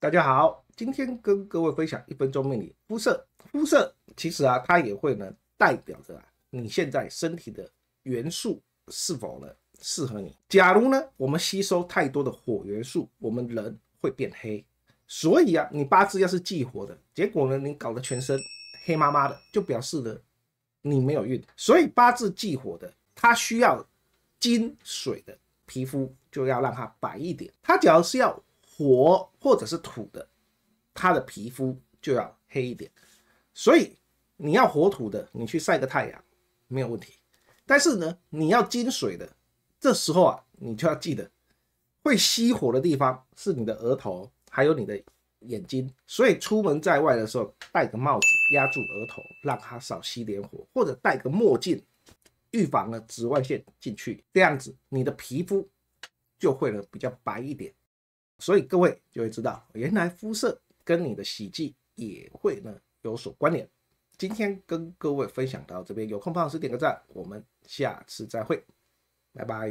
大家好，今天跟各位分享一分钟命理肤色。肤色其实啊，它也会呢代表着啊，你现在身体的元素是否呢适合你。假如呢我们吸收太多的火元素，我们人会变黑。所以啊，你八字要是忌火的结果呢，你搞得全身黑麻麻的，就表示呢你没有运。所以八字忌火的，它需要金水的皮肤就要让它白一点，它只要是要。火或者是土的，他的皮肤就要黑一点，所以你要火土的，你去晒个太阳没有问题。但是呢，你要金水的，这时候啊，你就要记得会吸火的地方是你的额头还有你的眼睛，所以出门在外的时候戴个帽子压住额头，让它少吸点火，或者戴个墨镜，预防了紫外线进去，这样子你的皮肤就会呢比较白一点。所以各位就会知道，原来肤色跟你的喜忌也会呢有所关联。今天跟各位分享到这边，有空方老师点个赞，我们下次再会，拜拜。